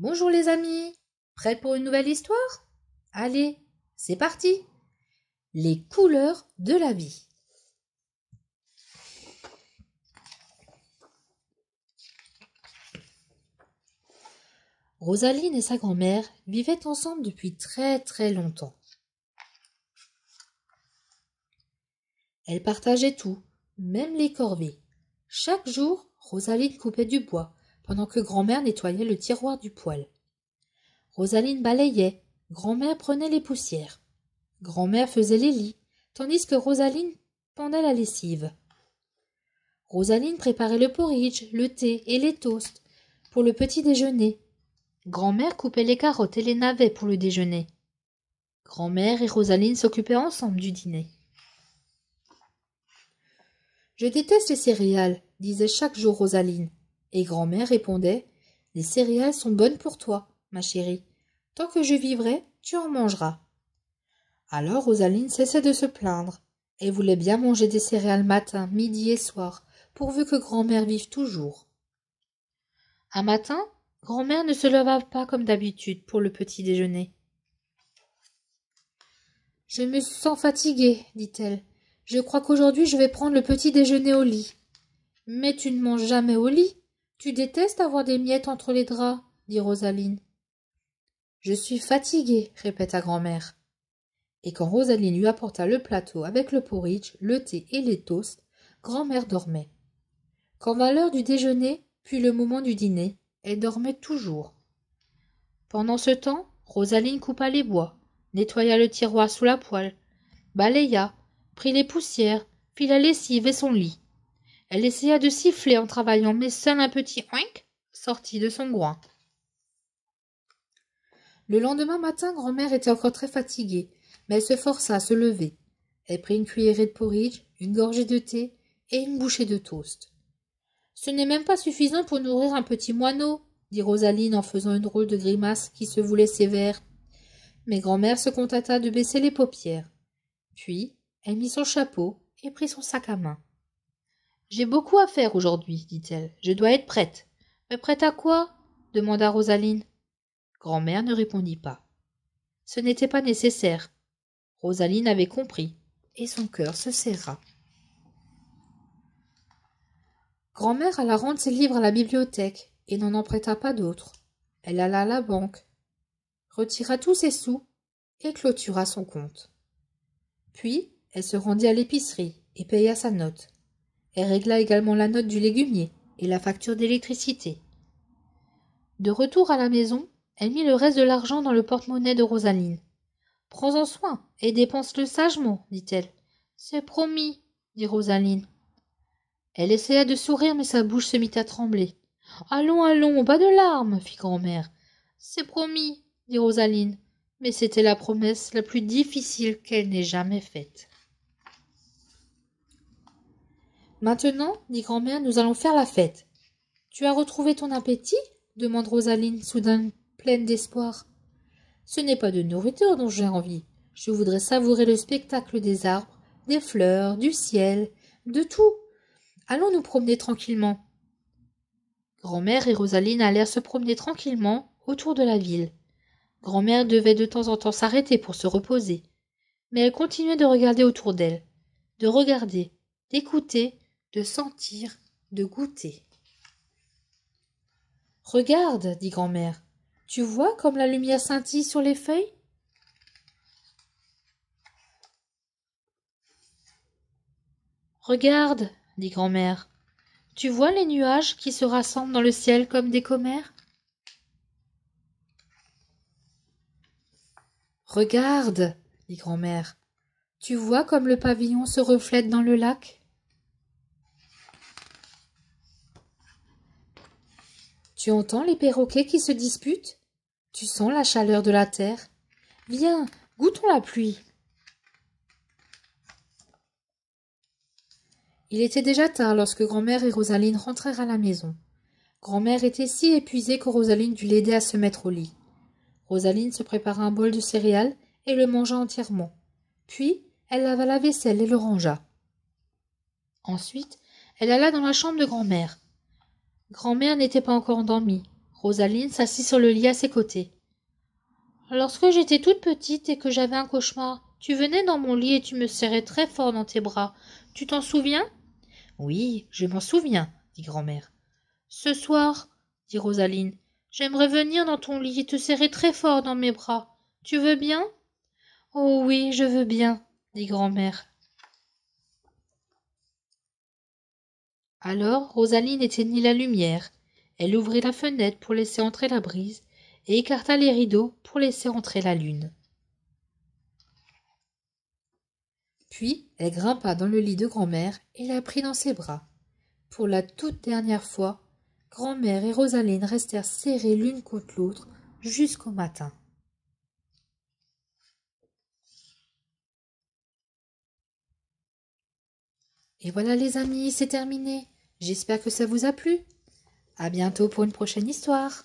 Bonjour les amis, prêts pour une nouvelle histoire Allez, c'est parti Les couleurs de la vie. Rosaline et sa grand-mère vivaient ensemble depuis très très longtemps. Elles partageaient tout, même les corvées. Chaque jour, Rosaline coupait du bois, pendant que grand-mère nettoyait le tiroir du poêle. Rosaline balayait, grand-mère prenait les poussières. Grand-mère faisait les lits, tandis que Rosaline pendait la lessive. Rosaline préparait le porridge, le thé et les toasts pour le petit déjeuner. Grand-mère coupait les carottes et les navets pour le déjeuner. Grand-mère et Rosaline s'occupaient ensemble du dîner. Je déteste les céréales, disait chaque jour Rosaline. Et grand-mère répondait Les céréales sont bonnes pour toi, ma chérie. Tant que je vivrai, tu en mangeras. Alors Rosaline cessait de se plaindre. et voulait bien manger des céréales matin, midi et soir, pourvu que grand-mère vive toujours. Un matin, grand-mère ne se leva pas comme d'habitude pour le petit déjeuner. Je me sens fatiguée, dit-elle. Je crois qu'aujourd'hui je vais prendre le petit déjeuner au lit. Mais tu ne manges jamais au lit, tu détestes avoir des miettes entre les draps, dit Rosaline. Je suis fatiguée, répéta grand-mère. Et quand Rosaline lui apporta le plateau avec le porridge, le thé et les toasts, grand-mère dormait. Quand vint l'heure du déjeuner, puis le moment du dîner, elle dormait toujours. Pendant ce temps, Rosaline coupa les bois, nettoya le tiroir sous la poêle, balaya, prit les poussières, fit la lessive et son lit. Elle essaya de siffler en travaillant, mais seul un petit oink sortit de son groin. Le lendemain matin, grand-mère était encore très fatiguée, mais elle se força à se lever. Elle prit une cuillerée de porridge, une gorgée de thé et une bouchée de toast. Ce n'est même pas suffisant pour nourrir un petit moineau, dit Rosaline en faisant une drôle de grimace qui se voulait sévère. Mais grand-mère se contenta de baisser les paupières. Puis, elle mit son chapeau et prit son sac à main. J'ai beaucoup à faire aujourd'hui, dit-elle. Je dois être prête. Mais prête à quoi demanda Rosaline. Grand-mère ne répondit pas. Ce n'était pas nécessaire. Rosaline avait compris, et son cœur se serra. Grand-mère alla rendre ses livres à la bibliothèque, et n'en prêta pas d'autres. Elle alla à la banque, retira tous ses sous, et clôtura son compte. Puis, elle se rendit à l'épicerie et paya sa note. Elle régla également la note du légumier et la facture d'électricité. De retour à la maison, elle mit le reste de l'argent dans le porte-monnaie de Rosaline. Prends-en soin et dépense-le sagement, dit-elle. C'est promis, dit Rosaline. Elle essaya de sourire, mais sa bouche se mit à trembler. Allons, allons, bas de larmes, fit grand-mère. C'est promis, dit Rosaline. Mais c'était la promesse la plus difficile qu'elle n'ait jamais faite. Maintenant, dit grand-mère, nous allons faire la fête. Tu as retrouvé ton appétit demande Rosaline, soudain pleine d'espoir. Ce n'est pas de nourriture dont j'ai envie. Je voudrais savourer le spectacle des arbres, des fleurs, du ciel, de tout. Allons nous promener tranquillement. Grand-mère et Rosaline allèrent se promener tranquillement autour de la ville. Grand-mère devait de temps en temps s'arrêter pour se reposer. Mais elle continuait de regarder autour d'elle, de regarder, d'écouter, de sentir, de goûter. Regarde, dit grand-mère, « tu vois comme la lumière scintille sur les feuilles Regarde, dit grand-mère, « tu vois les nuages qui se rassemblent dans le ciel comme des commères Regarde, dit grand-mère, « tu vois comme le pavillon se reflète dans le lac Tu entends les perroquets qui se disputent Tu sens la chaleur de la terre Viens, goûtons la pluie. Il était déjà tard lorsque grand-mère et Rosaline rentrèrent à la maison. Grand-mère était si épuisée que Rosaline dut l'aider à se mettre au lit. Rosaline se prépara un bol de céréales et le mangea entièrement. Puis, elle lava la vaisselle et le rangea. Ensuite, elle alla dans la chambre de grand-mère. Grand-mère n'était pas encore endormie. Rosaline s'assit sur le lit à ses côtés. Lorsque j'étais toute petite et que j'avais un cauchemar, tu venais dans mon lit et tu me serrais très fort dans tes bras. Tu t'en souviens Oui, je m'en souviens, dit Grand'mère. Ce soir, dit Rosaline, j'aimerais venir dans ton lit et te serrer très fort dans mes bras. Tu veux bien Oh oui, je veux bien, dit grand-mère. Alors Rosalie ni la lumière. Elle ouvrit la fenêtre pour laisser entrer la brise et écarta les rideaux pour laisser entrer la lune. Puis elle grimpa dans le lit de grand-mère et la prit dans ses bras. Pour la toute dernière fois, grand-mère et Rosaline restèrent serrées l'une contre l'autre jusqu'au matin. Et voilà les amis, c'est terminé. J'espère que ça vous a plu. À bientôt pour une prochaine histoire.